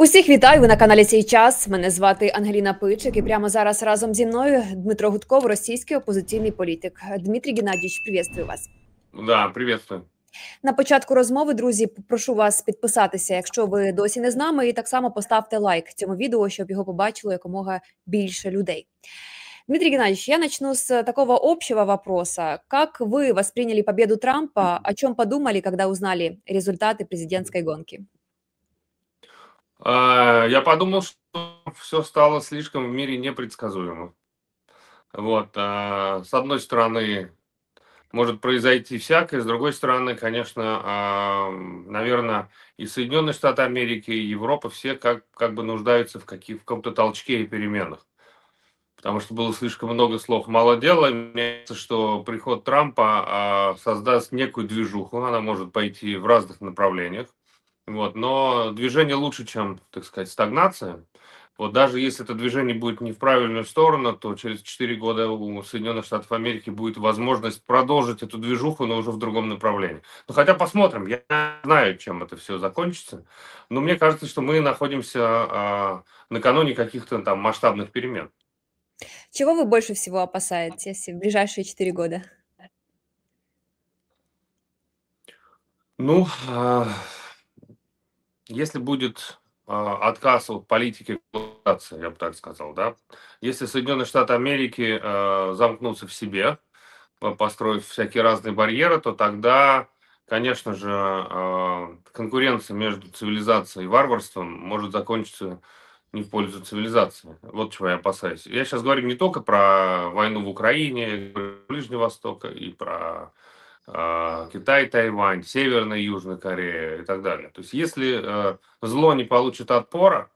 Усіх вітаю ви на каналі «Сій час. Мене звати Ангеліна Пичик. І прямо зараз разом зі мною Дмитро Гудков, російський опозиційний політик. Дмитрій Геннадійович, приветствую вас. Да, приветствую. На початку розмови, друзі, прошу вас підписатися, якщо ви досі не з нами, і так само поставте лайк цьому відео, щоб його побачило якомога більше людей. Дмитрий Геннадьевич, я начну с такого общего вопроса. Как вы восприняли победу Трампа? О чем подумали, когда узнали результаты президентской гонки? А, я подумал, что все стало слишком в мире непредсказуемо. Вот. А, с одной стороны, может произойти всякое, с другой стороны, конечно, а, наверное, и Соединенные Штаты Америки, и Европа все как, как бы нуждаются в, каких, в каком-то толчке и переменах. Потому что было слишком много слов, мало дела. И что приход Трампа создаст некую движуху, она может пойти в разных направлениях. Вот, но движение лучше, чем, так сказать, стагнация. Вот даже если это движение будет не в правильную сторону, то через 4 года у Соединенных Штатов Америки будет возможность продолжить эту движуху, но уже в другом направлении. Но ну, хотя посмотрим, я знаю, чем это все закончится, но мне кажется, что мы находимся а, накануне каких-то там масштабных перемен. Чего вы больше всего опасаетесь в ближайшие 4 года? Ну, а если будет а, отказ от политики глобализации, я бы так сказал, да, если Соединенные Штаты Америки э, замкнутся в себе, построив всякие разные барьеры, то тогда, конечно же, а, конкуренция между цивилизацией и варварством может закончиться не в пользу цивилизации. Вот чего я опасаюсь. Я сейчас говорю не только про войну в Украине, Ближний Восток и про а, Китай, Тайвань, Северная и Южная Корея и так далее. То есть если э, зло не получит отпора,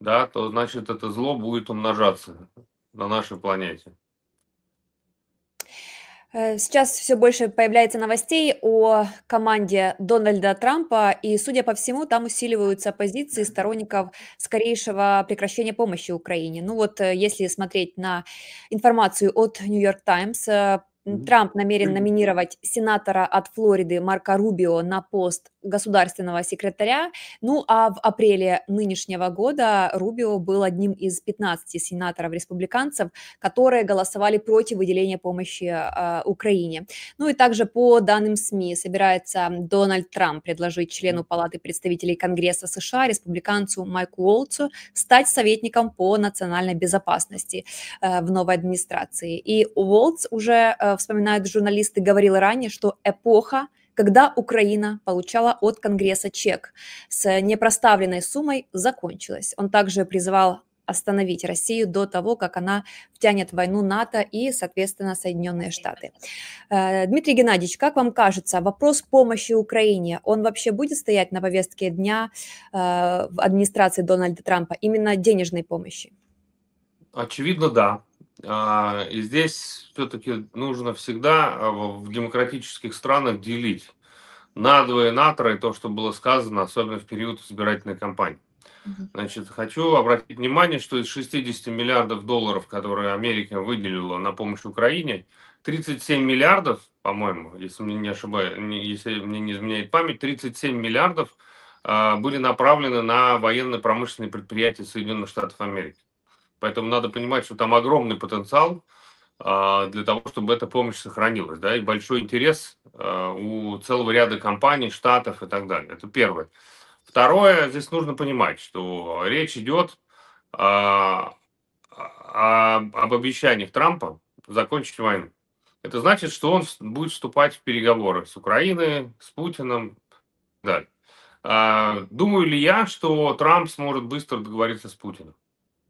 да, то значит это зло будет умножаться на нашей планете. Э, сейчас все больше появляется новостей о команде Дональда Трампа, и, судя по всему, там усиливаются позиции сторонников скорейшего прекращения помощи Украине. Ну вот, э, если смотреть на информацию от New York Times, Трамп намерен номинировать сенатора от Флориды Марка Рубио на пост государственного секретаря. Ну а в апреле нынешнего года Рубио был одним из 15 сенаторов-республиканцев, которые голосовали против выделения помощи э, Украине. Ну и также по данным СМИ собирается Дональд Трамп предложить члену Палаты представителей Конгресса США, республиканцу Майку Уолтсу, стать советником по национальной безопасности э, в новой администрации. И Уолтс уже, э, вспоминают журналисты, говорил ранее, что эпоха когда Украина получала от Конгресса чек с непроставленной суммой, закончилась. Он также призывал остановить Россию до того, как она втянет войну НАТО и, соответственно, Соединенные Штаты. Э, Дмитрий Геннадьевич, как вам кажется, вопрос помощи Украине, он вообще будет стоять на повестке дня э, в администрации Дональда Трампа, именно денежной помощи? Очевидно, да. А, и здесь все-таки нужно всегда а, в демократических странах делить на натрое то, что было сказано, особенно в период избирательной кампании. Значит, хочу обратить внимание, что из 60 миллиардов долларов, которые Америка выделила на помощь Украине, 37 миллиардов, по-моему, если мне не ошибаюсь, если мне не изменяет память, 37 миллиардов а, были направлены на военно-промышленные предприятия Соединенных Штатов Америки. Поэтому надо понимать, что там огромный потенциал а, для того, чтобы эта помощь сохранилась, да, и большой интерес а, у целого ряда компаний, штатов и так далее. Это первое. Второе, здесь нужно понимать, что речь идет о, а, о, об обещаниях Трампа закончить войну. Это значит, что он будет вступать в переговоры с Украиной, с Путиным, далее. Думаю ли я, что Трамп сможет быстро договориться с Путиным?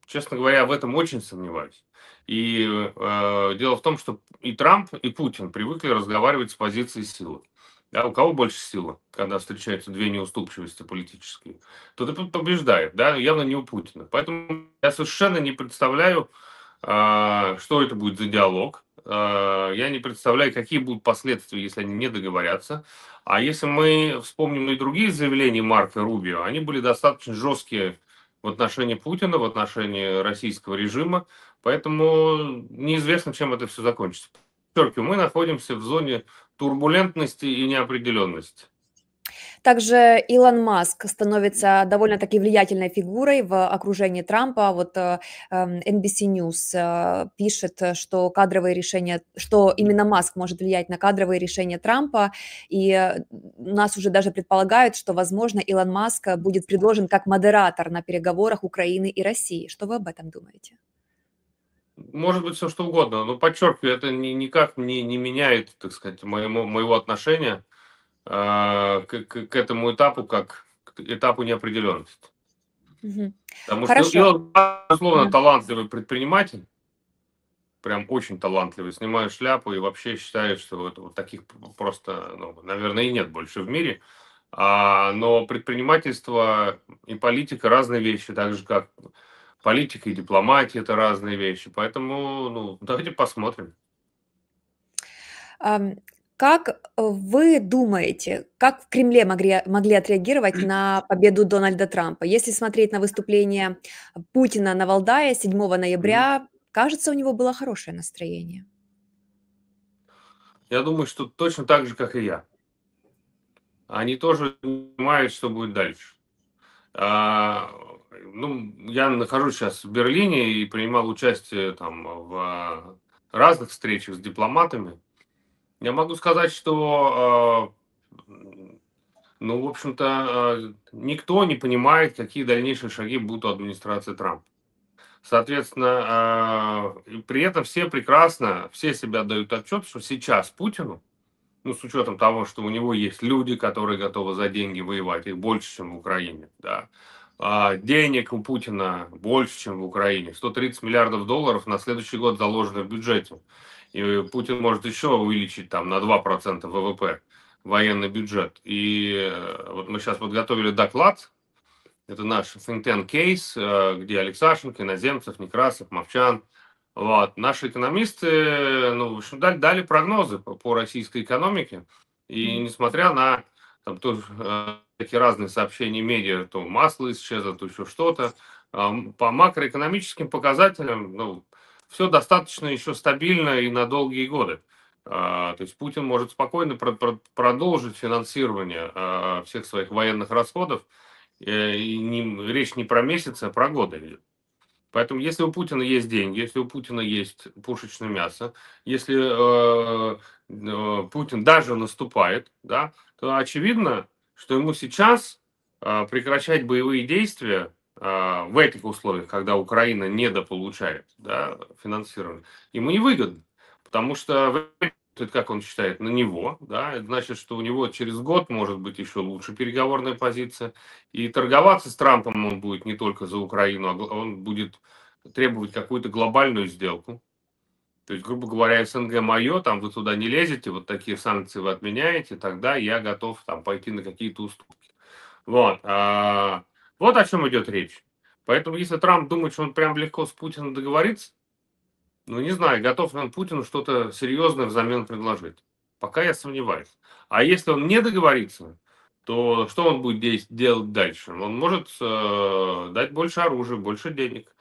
Честно говоря, в этом очень сомневаюсь. И э, дело в том, что и Трамп, и Путин привыкли разговаривать с позиции силы. Да, у кого больше силы, когда встречаются две неуступчивости политические, то ты побеждает, да, явно не у Путина. Поэтому я совершенно не представляю, э, что это будет за диалог. Э, я не представляю, какие будут последствия, если они не договорятся. А если мы вспомним и другие заявления Марка Рубио, они были достаточно жесткие в отношении Путина, в отношении российского режима. Поэтому неизвестно, чем это все закончится. Подчеркиваю, мы находимся в зоне турбулентности и неопределенности. Также Илон Маск становится довольно-таки влиятельной фигурой в окружении Трампа. Вот NBC э, эм, News э, пишет, что кадровые решения, что именно Маск может влиять на кадровые решения Трампа, и э, нас уже даже предполагают, что, возможно, Илон Маск будет предложен как модератор на переговорах Украины и России. Что вы об этом думаете? Может быть, все что угодно, но подчеркиваю, это никак не, не меняет, так сказать, моему, моего отношения а, к, к, к этому этапу как к этапу неопределенности. Угу. Потому Хорошо. что ну, Илон, безусловно, да. талантливый предприниматель, прям очень талантливый, снимаю шляпу и вообще считаю, что вот, вот таких просто, ну, наверное, и нет больше в мире. А, но предпринимательство и политика разные вещи, так же как политика и дипломатия это разные вещи. Поэтому, ну, давайте посмотрим. Как э, вы думаете, как в Кремле могли, могли отреагировать на победу Дональда Трампа? Если смотреть на выступление Путина на Валдае 7 ноября, кажется, у него было хорошее настроение. Я думаю, что точно так же, как и я. Они тоже понимают, что будет дальше. А, ну, я нахожусь сейчас в Берлине и принимал участие там в а, разных встречах с дипломатами – я могу сказать, что, э, ну, в общем-то, э, никто не понимает, какие дальнейшие шаги будут у администрации Трампа. Соответственно, э, при этом все прекрасно, все себя дают отчет, что сейчас Путину, ну, с учетом того, что у него есть люди, которые готовы за деньги воевать, их больше, чем в Украине, да, а денег у Путина больше, чем в Украине, 130 миллиардов долларов на следующий год заложено в бюджете. И Путин может еще увеличить там на 2% ВВП военный бюджет. И э, вот мы сейчас подготовили доклад, это наш think кейс, э, где Алексашенко, Иноземцев, Некрасов, Мовчан, вот. Наши экономисты, э, ну, в общем, дали, дали прогнозы по, по российской экономике. И несмотря на там, то, такие разные сообщения медиа, то масло исчезло, то еще что-то, по макроэкономическим показателям, ну, все достаточно еще стабильно и на долгие годы. А, то есть Путин может спокойно продолжить финансирование а, всех своих военных расходов. Э, и не, речь не про месяцы, а про годы Поэтому, если у Путина есть деньги, если у Путина есть пушечное мясо, если э, э, Путин даже наступает, да, то очевидно, что ему сейчас э, прекращать боевые действия а, в этих условиях, когда Украина недополучает да, финансирование, ему невыгодно, потому что как он считает, на него, да, это значит, что у него через год может быть еще лучше переговорная позиция, и торговаться с Трампом он будет не только за Украину, а он будет требовать какую-то глобальную сделку, то есть, грубо говоря, СНГ мое, там вы туда не лезете, вот такие санкции вы отменяете, тогда я готов там пойти на какие-то уступки. Вот. А вот о чем идет речь. Поэтому, если Трамп думает, что он прям легко с Путиным договорится, ну, не знаю, готов ли он Путину что-то серьезное взамен предложить. Пока я сомневаюсь. А если он не договорится, то что он будет делать дальше? Он может э, дать больше оружия, больше денег.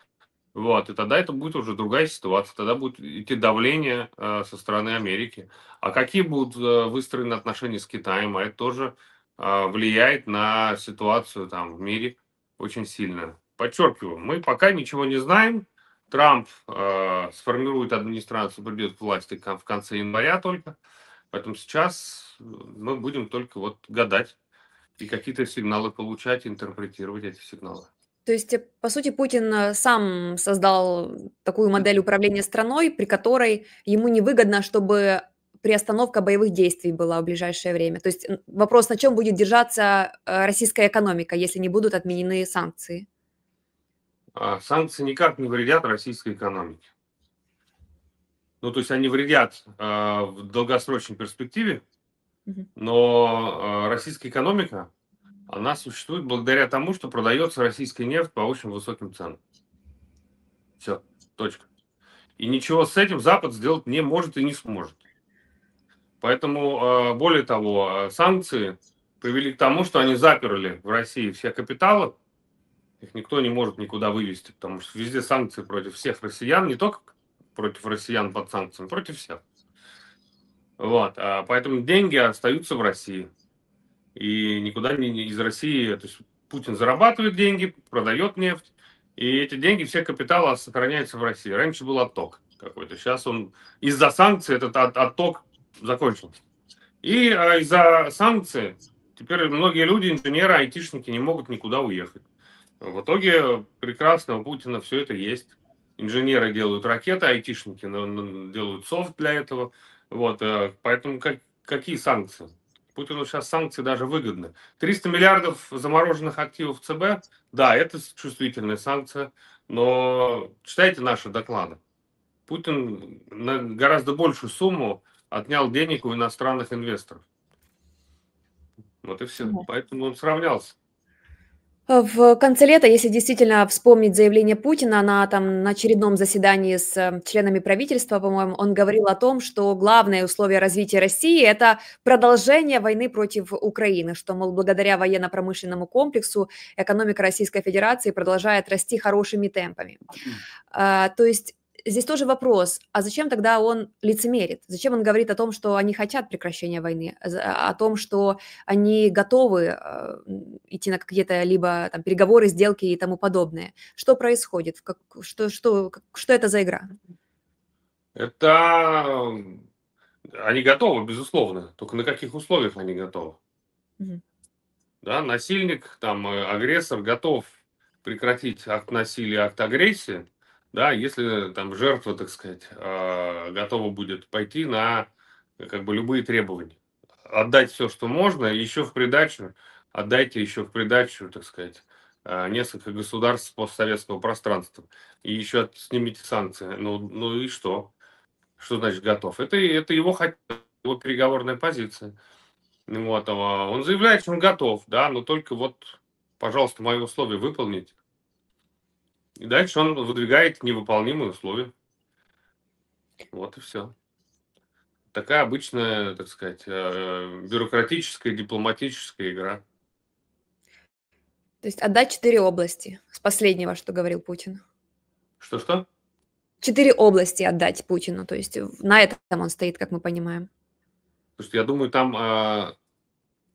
Вот, и тогда это будет уже другая ситуация, тогда будет идти давление э, со стороны Америки. А какие будут э, выстроены отношения с Китаем, а это тоже э, влияет на ситуацию там в мире очень сильно. Подчеркиваю, мы пока ничего не знаем. Трамп э, сформирует администрацию, придет к власти в конце января только. Поэтому сейчас э, мы будем только вот гадать и какие-то сигналы получать, интерпретировать эти сигналы. То есть, по сути, Путин э, сам создал такую модель управления страной, при которой ему невыгодно, чтобы приостановка боевых действий была в ближайшее время. То есть вопрос, на чем будет держаться э, российская экономика, если не будут отменены санкции? А санкции никак не вредят российской экономике. Ну, то есть они вредят э, в долгосрочной перспективе, но э, российская экономика, она существует благодаря тому, что продается российская нефть по очень высоким ценам. Все, точка. И ничего с этим Запад сделать не может и не сможет. Поэтому, а, более того, а, санкции привели к тому, что они заперли в России все капиталы, их никто не может никуда вывести, потому что везде санкции против всех россиян, не только против россиян под санкциями, против всех. Вот, а, поэтому деньги остаются в России. И никуда не из России, то есть Путин зарабатывает деньги, продает нефть, и эти деньги, все капиталы сохраняются в России. Раньше был отток какой-то, сейчас он из-за санкций этот отток закончил. И а, из-за санкций теперь многие люди, инженеры, айтишники не могут никуда уехать. В итоге прекрасно у Путина все это есть. Инженеры делают ракеты, айтишники делают софт для этого. Вот, э, поэтому как, какие санкции? Путину сейчас санкции даже выгодны. 300 миллиардов замороженных активов ЦБ, да, это чувствительная санкция, но читайте наши доклады. Путин на гораздо большую сумму отнял денег у иностранных инвесторов. Вот и все. Поэтому он сравнялся. В конце лета, если действительно вспомнить заявление Путина на, там, на очередном заседании с э, членами правительства, по-моему, он говорил о том, что главное условие развития России – это продолжение войны против Украины, что, мол, благодаря военно-промышленному комплексу экономика Российской Федерации продолжает расти хорошими темпами. А, то есть здесь тоже вопрос, а зачем тогда он лицемерит? Зачем он говорит о том, что они хотят прекращения войны, а а, о том, что они готовы э, идти на какие-то либо там, переговоры, сделки и тому подобное? Что происходит? Как, что, что, что это за игра? Это они готовы, безусловно. Только на каких условиях они готовы? Угу. Да, насильник, там, э, агрессор готов прекратить акт насилия, акт агрессии, да, если там жертва, так сказать, а, готова будет пойти на как бы любые требования. Отдать все, что можно, еще в придачу, отдайте еще в придачу, так сказать, а, несколько государств постсоветского пространства. И еще снимите санкции. Ну, ну и что? Что значит готов? Это, это его, его переговорная позиция. Вот, а, он заявляет, что он готов, да, но только вот, пожалуйста, мои условия выполнить и дальше он выдвигает невыполнимые условия. Вот и все. Такая обычная, так сказать, э, бюрократическая, дипломатическая игра. То есть отдать четыре области с последнего, что говорил Путин. Что-что? Четыре области отдать Путину. То есть на этом он стоит, как мы понимаем. Слушайте, я думаю, там э,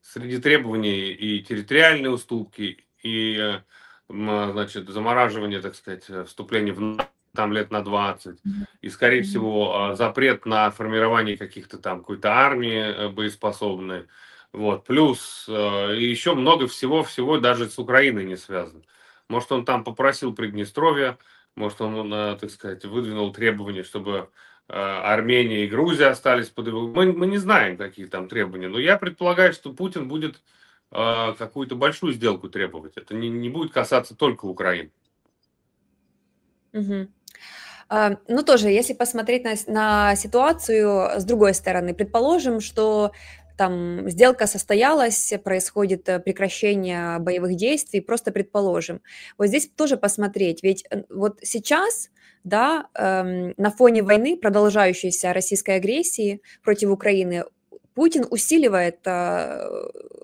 среди требований и территориальные уступки, и э, значит, замораживание, так сказать, э, вступление в там лет на 20, и, скорее всего, э, запрет на формирование каких-то там, какой-то армии э, боеспособной, вот, плюс еще много всего-всего даже с Украиной не связано. Может, он там попросил Приднестровье, может, он, так сказать, выдвинул требования, чтобы Армения и Грузия остались под его... Мы, мы не знаем, какие там требования, но я предполагаю, что Путин будет а, какую-то большую сделку требовать. Это не, не будет касаться только Украины. Угу. Ну, тоже, если посмотреть на, на ситуацию с другой стороны, предположим, что там сделка состоялась, происходит э, прекращение боевых действий, просто предположим. Вот здесь тоже посмотреть, ведь э, вот сейчас, да, эм, на фоне войны, продолжающейся российской агрессии против Украины, Путин усиливает э,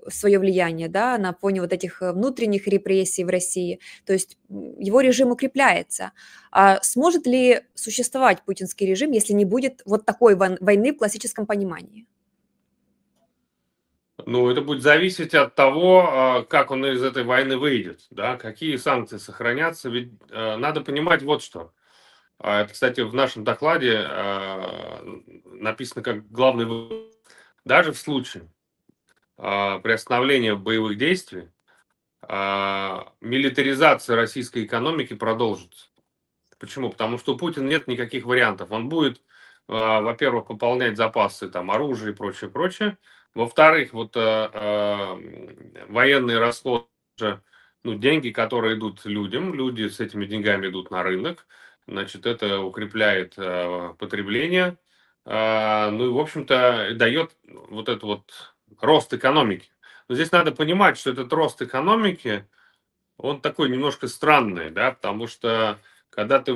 свое влияние да, на фоне вот этих э, внутренних репрессий в России, то есть его режим укрепляется. А сможет ли существовать путинский режим, если не будет вот такой войны в классическом понимании? Ну, это будет зависеть от того, а, как он из этой войны выйдет, да, какие санкции сохранятся. Ведь э, надо понимать вот что. А это, кстати, в нашем докладе э, написано как главный даже в случае э, приостановления боевых действий э, милитаризация российской экономики продолжится. Почему? Потому что у Путина нет никаких вариантов. Он будет, э, во-первых, пополнять запасы там, оружия и прочее, прочее. Во-вторых, вот э, э, военные расходы, ну, деньги, которые идут людям, люди с этими деньгами идут на рынок, значит, это укрепляет э, потребление, а, ну и, в общем-то, дает вот этот вот рост экономики. Но здесь надо понимать, что этот рост экономики, он такой немножко странный, да, потому что когда ты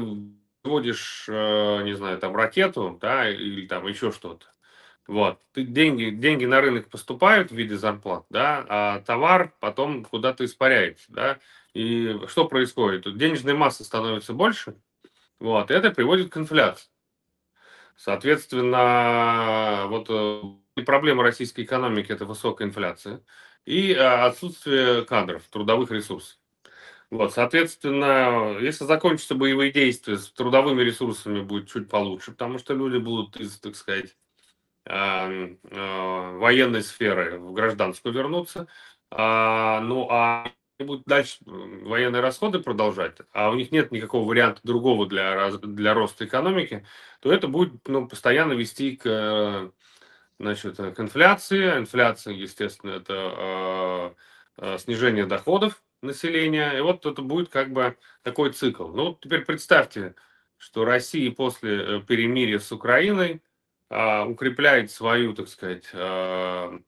вводишь, э, не знаю, там ракету, да, или там еще что-то, вот, ты деньги, деньги на рынок поступают в виде зарплат, да, а товар потом куда-то испаряется, да, и что происходит? денежная масса становится больше, вот, и это приводит к инфляции. Соответственно, вот э, проблема российской экономики – это высокая инфляция и э, отсутствие кадров, трудовых ресурсов. Вот, соответственно, если закончатся боевые действия, с трудовыми ресурсами будет чуть получше, потому что люди будут из, так сказать, э, военной сферы в гражданскую вернуться. А, ну, а будут дальше военные расходы продолжать, а у них нет никакого варианта другого для, для роста экономики, то это будет ну, постоянно вести к э, значит, э, к инфляции. Инфляция, естественно, это э, э, снижение доходов населения. И вот это будет как бы такой цикл. Ну, теперь представьте, что Россия после перемирия с Украиной э, укрепляет свою, так сказать, э,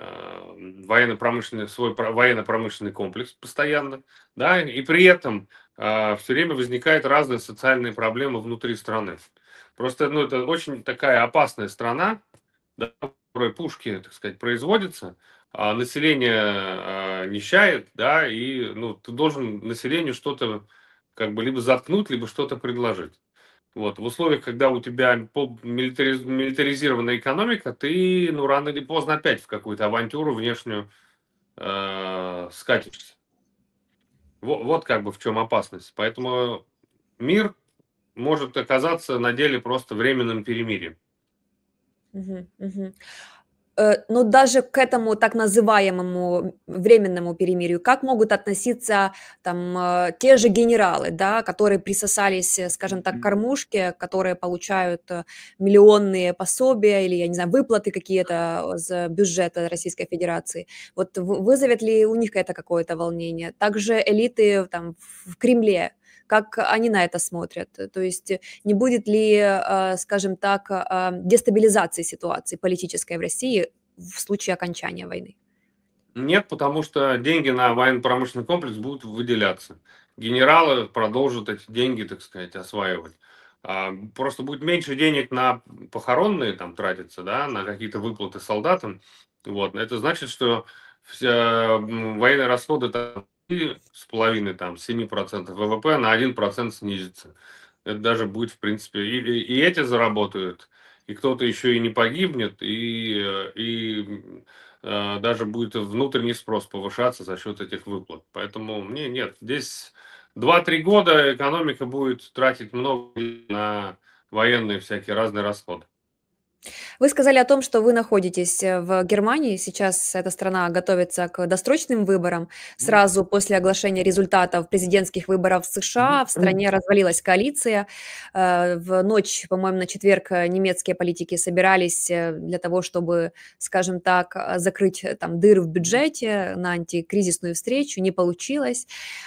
Э, военно-промышленный, свой военно-промышленный комплекс постоянно, да, и при этом э, все время возникают разные социальные проблемы внутри страны. Просто, ну, это очень такая опасная страна, да, в которой пушки, так сказать, производятся, а население а, нищает, да, и, ну, ты должен населению что-то как бы либо заткнуть, либо что-то предложить. Вот. В условиях, когда у тебя милитариз... милитаризированная экономика, ты ну, рано или поздно опять в какую-то авантюру внешнюю э, скатишься. Вот, вот как бы в чем опасность. Поэтому мир может оказаться на деле просто временным перемирием. Угу, угу. Э, но даже к этому так называемому временному перемирию, как могут относиться там э, те же генералы, да, которые присосались, э, скажем так, кормушки, которые получают миллионные пособия или, я не знаю, выплаты какие-то с бюджета Российской Федерации. Вот вызовет ли у них это какое-то волнение? Также элиты там в Кремле, как они на это смотрят. То есть э, не будет ли, э, скажем так, э, дестабилизации ситуации политической в России в случае окончания войны? Нет, потому что деньги на военно-промышленный комплекс будут выделяться. Генералы продолжат эти деньги, так сказать, осваивать. А, просто будет меньше денег на похоронные там тратиться, да, на какие-то выплаты солдатам. Вот. Это значит, что все военные расходы там с половиной, там, 7% ВВП на 1% снизится. Это даже будет, в принципе, и, и эти заработают, и кто-то еще и не погибнет, и, э, и э, даже будет внутренний спрос повышаться за счет этих выплат. Поэтому мне нет, здесь два-три года экономика будет тратить много на военные всякие разные расходы. Вы сказали о том, что вы находитесь э, в Германии. Сейчас эта страна готовится к досрочным выборам. Сразу после оглашения результатов президентских выборов в США в стране развалилась коалиция. Э, в ночь, по-моему, на четверг э, немецкие политики собирались для того, чтобы, скажем так, закрыть там дыры в бюджете на антикризисную встречу. Не получилось.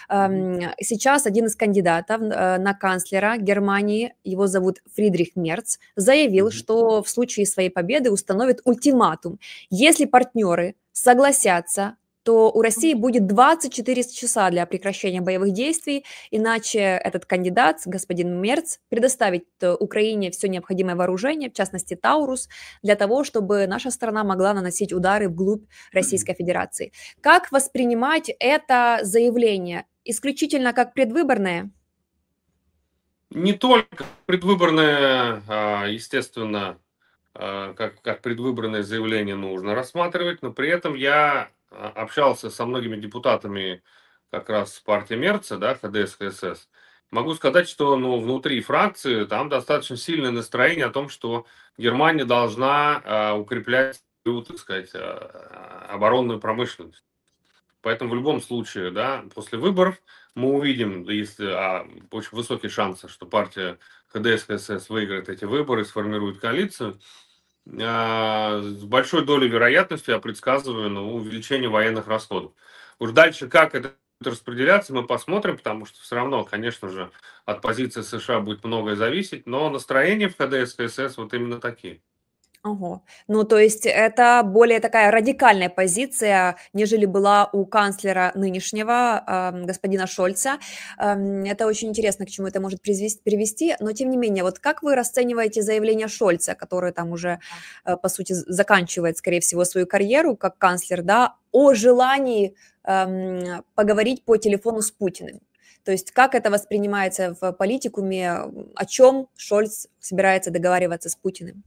Эм, сейчас один из кандидатов на канцлера Германии, его зовут Фридрих Мерц, заявил, что в случае случае своей победы установит ультиматум. Если партнеры согласятся то у России будет 24 часа для прекращения боевых действий, иначе этот кандидат, господин Мерц, предоставит э, Украине все необходимое вооружение, в частности Таурус, для того, чтобы наша страна могла наносить удары вглубь Российской Федерации. Как воспринимать это заявление? Исключительно как предвыборное? Не только предвыборное, а, естественно, Э, как, как предвыборное заявление нужно рассматривать, но при этом я э, общался со многими депутатами как раз партии Мерца, да, ХДС, ХСС, могу сказать, что ну, внутри фракции там достаточно сильное настроение о том, что Германия должна э, укреплять свою, так сказать, э, оборонную промышленность. Поэтому в любом случае, да, после выборов мы увидим, да, если э, а, очень высокие шансы, что партия кдс выиграет эти выборы, сформирует коалицию, а, с большой долей вероятности я предсказываю ну, увеличение военных расходов. Уж дальше как это распределяться, мы посмотрим, потому что все равно, конечно же, от позиции США будет многое зависеть, но настроения в КДС, вот именно такие. Ого. Ну, то есть это более такая радикальная позиция, нежели была у канцлера нынешнего, э, господина Шольца. Э, это очень интересно, к чему это может привести, но тем не менее, вот как вы расцениваете заявление Шольца, который там уже, э, по сути, заканчивает, скорее всего, свою карьеру как канцлер, да, о желании э, поговорить по телефону с Путиным? То есть как это воспринимается в политикуме, о чем Шольц собирается договариваться с Путиным?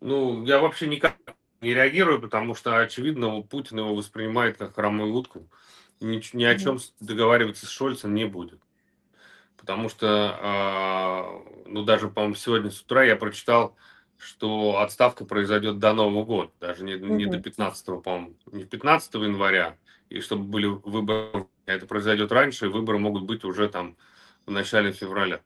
Ну, я вообще никак не реагирую, потому что, очевидно, Путин его воспринимает как хромую утку. Ни, ни о чем договариваться с Шольцем не будет. Потому что, э, ну, даже, по-моему, сегодня с утра я прочитал, что отставка произойдет до Нового года, даже не, не до 15, по-моему, не 15 января, и чтобы были выборы, это произойдет раньше, и выборы могут быть уже там в начале февраля.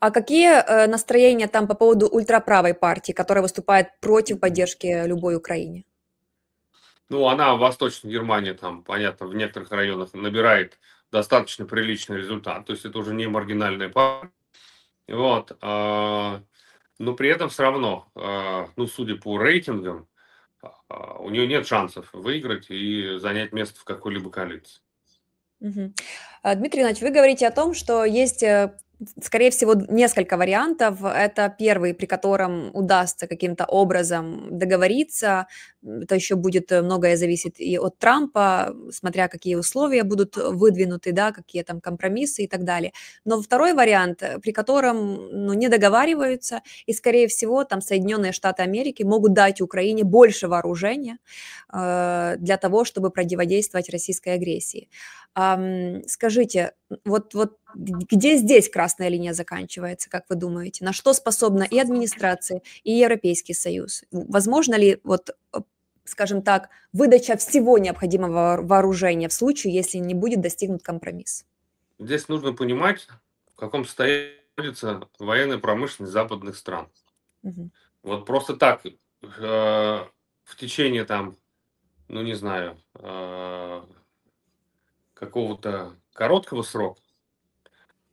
А какие э, настроения там по поводу ультраправой партии, которая выступает против поддержки любой Украине? Ну, она в Восточной Германии, там, понятно, в некоторых районах набирает достаточно приличный результат. То есть это уже не маргинальная партия. Вот. А, но при этом все равно, а, ну, судя по рейтингам, а, у нее нет шансов выиграть и занять место в какой-либо коалиции. Дмитрий Иванович, вы говорите о том, что есть э, скорее всего, несколько вариантов. Это первый, при котором удастся каким-то образом договориться. Это еще будет э, многое зависит и от Трампа, смотря какие условия будут выдвинуты, да, какие там компромиссы и так далее. Но второй вариант, э, при котором ну, не договариваются, и, скорее всего, там Соединенные Штаты Америки могут дать Украине больше вооружения э, для того, чтобы противодействовать российской агрессии. Эм, скажите, вот, вот где здесь красная линия заканчивается, как вы думаете? На что способна и администрация, и Европейский Союз? Возможно ли, вот, э, скажем так, выдача всего необходимого вооружения в случае, если не будет достигнут компромисс? Здесь нужно понимать, в каком состоянии находится военная промышленность западных стран. Угу. Вот просто так э, в течение там, ну не знаю, э, какого-то короткого срока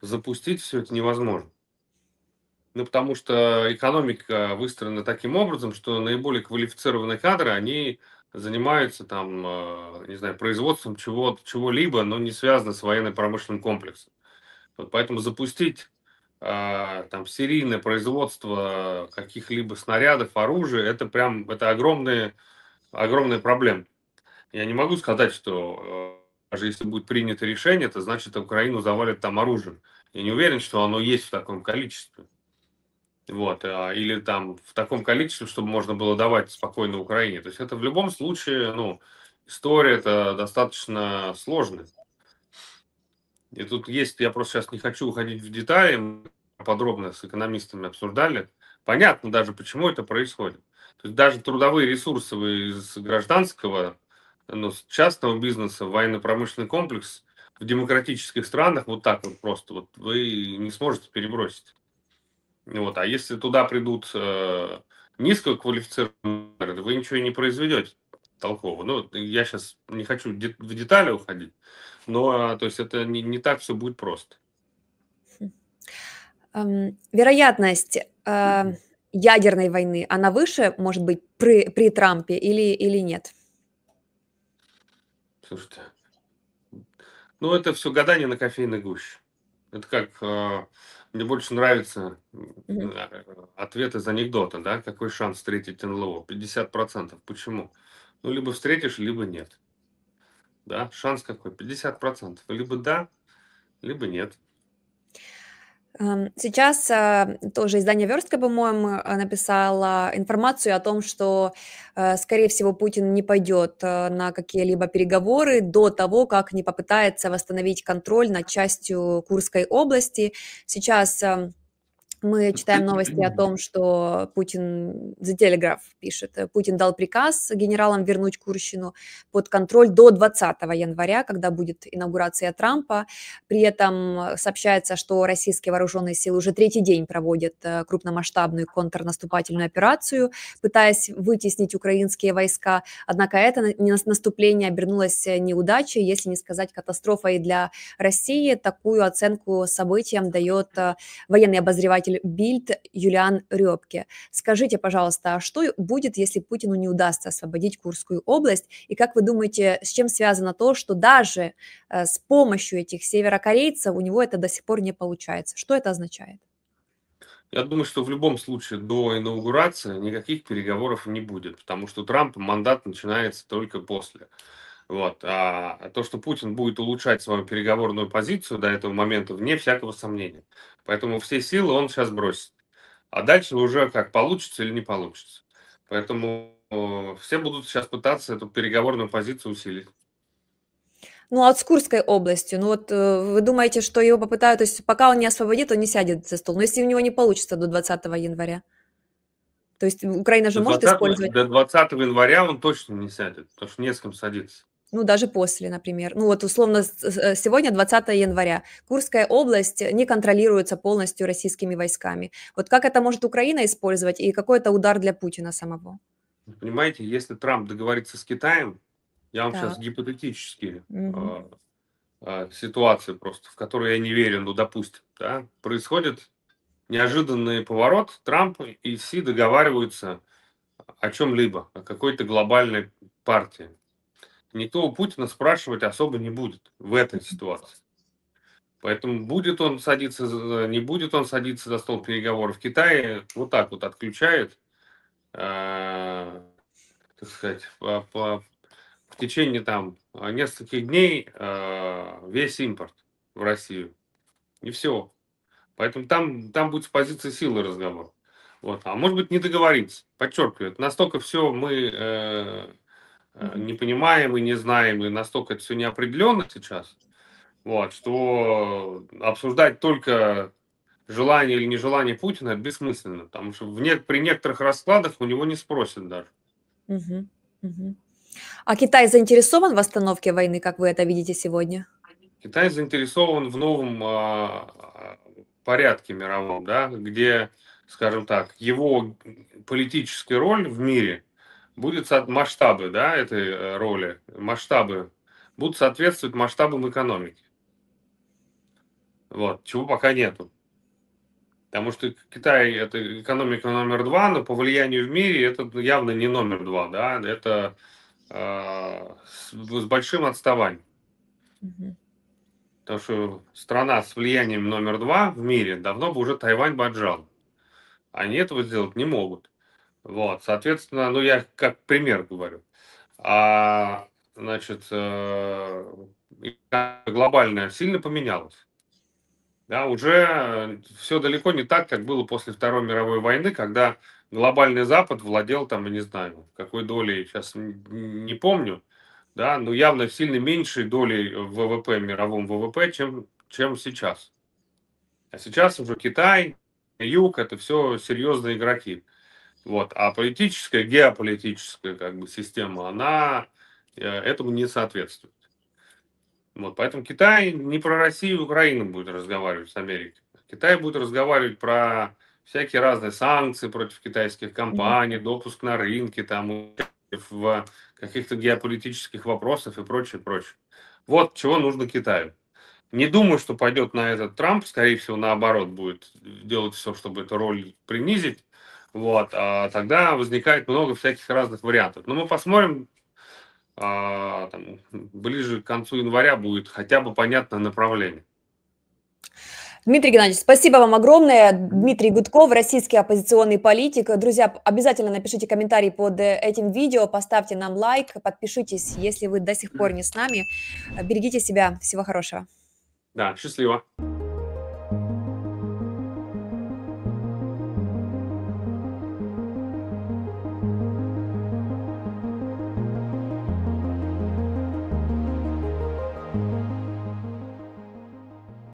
запустить все это невозможно. Ну, потому что экономика выстроена таким образом, что наиболее квалифицированные кадры, они занимаются там, э, не знаю, производством чего, чего-либо, но не связано с военно-промышленным комплексом. Вот поэтому запустить э, там серийное производство каких-либо снарядов, оружия, это прям, это огромные, огромная проблема. Я не могу сказать, что э, даже если будет принято решение, это значит, Украину завалят там оружием. Я не уверен, что оно есть в таком количестве. Вот, а, или там в таком количестве, чтобы можно было давать спокойно Украине. То есть это в любом случае, ну, история это достаточно сложная. И тут есть, я просто сейчас не хочу уходить в детали, подробно с экономистами обсуждали. Понятно даже, почему это происходит. То есть даже трудовые ресурсы из гражданского ну, частного бизнеса военно-промышленный комплекс в демократических странах вот так вот просто вот вы не сможете перебросить. Вот, а если туда придут э, низкоквалифицированные, вы ничего не произведете толкового. Ну, я сейчас не хочу в детали уходить, но то есть это не, не так все будет просто. Хм. Эм, вероятность э, ядерной войны, она выше, может быть, при, при Трампе или, или нет? Слушайте, ну это все гадание на кофейной гуще. Это как э, мне больше нравятся э, ответ из анекдота, да, какой шанс встретить НЛО? 50%. Почему? Ну, либо встретишь, либо нет. Да, шанс какой? 50%. Либо да, либо нет. Эм, сейчас а, тоже издание «Верстка», по-моему, э, написало информацию о том, что, э, скорее всего, Путин не пойдет э, на какие-либо переговоры до того, как не попытается восстановить контроль над частью Курской области. Сейчас эм, мы читаем новости о том, что Путин, The Telegraph пишет, э, Путин дал приказ генералам вернуть Курщину под контроль до 20 января, когда будет инаугурация Трампа. При этом сообщается, что российские вооруженные силы уже третий день проводят э, крупномасштабную контрнаступательную операцию, пытаясь вытеснить украинские войска. Однако это наступление обернулось неудачей, если не сказать катастрофой для России. Такую оценку событиям дает э, военный обозреватель писатель Бильд Юлиан Рёбке. Скажите, пожалуйста, а что будет, если Путину не удастся освободить Курскую область? И как вы думаете, с чем связано то, что даже э, с помощью этих северокорейцев у него это до сих пор не получается? Что это означает? Я думаю, что в любом случае до инаугурации никаких переговоров не будет, потому что Трамп мандат начинается только после. Вот. А, а то, что Путин будет улучшать свою переговорную позицию до этого момента, вне всякого сомнения. Поэтому все силы он сейчас бросит. А дальше уже как получится или не получится. Поэтому все будут сейчас пытаться эту переговорную позицию усилить. Ну, а с Курской областью, ну вот э, вы думаете, что его попытают, то есть пока он не освободит, он не сядет за стол, но если у него не получится до 20 января, то есть Украина же может 20, может использовать... До 20 января он точно не сядет, потому что не с кем садиться ну, даже после, например. Ну, вот условно э, сегодня 20 января. Курская область не контролируется полностью российскими войсками. Вот как это может Украина использовать и какой это удар для Путина самого? Понимаете, если Трамп договорится с Китаем, я вам так. сейчас гипотетические угу. э, а, э, а, ситуации просто, в которые я не верю, ну, допустим, да, происходит неожиданный поворот, Трамп и Си договариваются о чем-либо, о какой-то глобальной партии никто у Путина спрашивать особо не будет в этой ситуации. Поэтому будет он садиться, не будет он садиться за стол переговоров. в Китае вот так вот отключает, э, а, так сказать, по, по, в течение там нескольких дней э, весь импорт в Россию. И все. Поэтому там, там будет с позиции силы разговор. Вот. А может быть, не договориться. Подчеркиваю, настолько все мы э, Э, не понимаем и не знаем, и настолько это все неопределенно сейчас, вот, что обсуждать только желание или нежелание Путина, это бессмысленно, потому что в не, при некоторых раскладах у него не спросят даже. Угу, угу. А Китай заинтересован в остановке войны, как вы это видите сегодня? Китай заинтересован в новом э, порядке мировом, да, где, скажем так, его политическая роль в мире – будет масштабы да, этой э, роли, масштабы будут соответствовать масштабам экономики. Вот, чего пока нету. Потому что Китай – это экономика номер два, но по влиянию в мире это явно не номер два, да, это а, с, с большим отставанием. Угу. Потому что страна с влиянием номер два в мире давно бы уже Тайвань бы отжал. Они этого сделать не могут. Вот, соответственно, ну я как пример говорю. А, значит, э, глобальная сильно поменялась. Да, уже э, все далеко не так, как было после Второй мировой войны, когда глобальный Запад владел там, я не знаю, какой долей, сейчас не помню, да, но явно сильно меньшей долей в ВВП, мировом ВВП, чем, чем сейчас. А сейчас уже Китай, Юг, это все серьезные игроки. Вот. А политическая, геополитическая как бы, система, она э, этому не соответствует. Вот. Поэтому Китай не про Россию и Украину будет разговаривать с Америкой. Китай будет разговаривать про всякие разные санкции против китайских компаний, допуск на рынке, там, в каких-то геополитических вопросах и прочее, прочее. Вот чего нужно Китаю. Не думаю, что пойдет на этот Трамп, скорее всего, наоборот, будет делать все, чтобы эту роль принизить. Вот, а тогда возникает много всяких разных вариантов. Но ну, мы посмотрим, а, там, ближе к концу января будет хотя бы понятное направление. Дмитрий Геннадьевич, спасибо вам огромное. Дмитрий Гудков, российский оппозиционный политик. Друзья, обязательно напишите комментарий под этим видео, поставьте нам лайк, подпишитесь, если вы до сих пор не с нами. Берегите себя. Всего хорошего. Да, счастливо.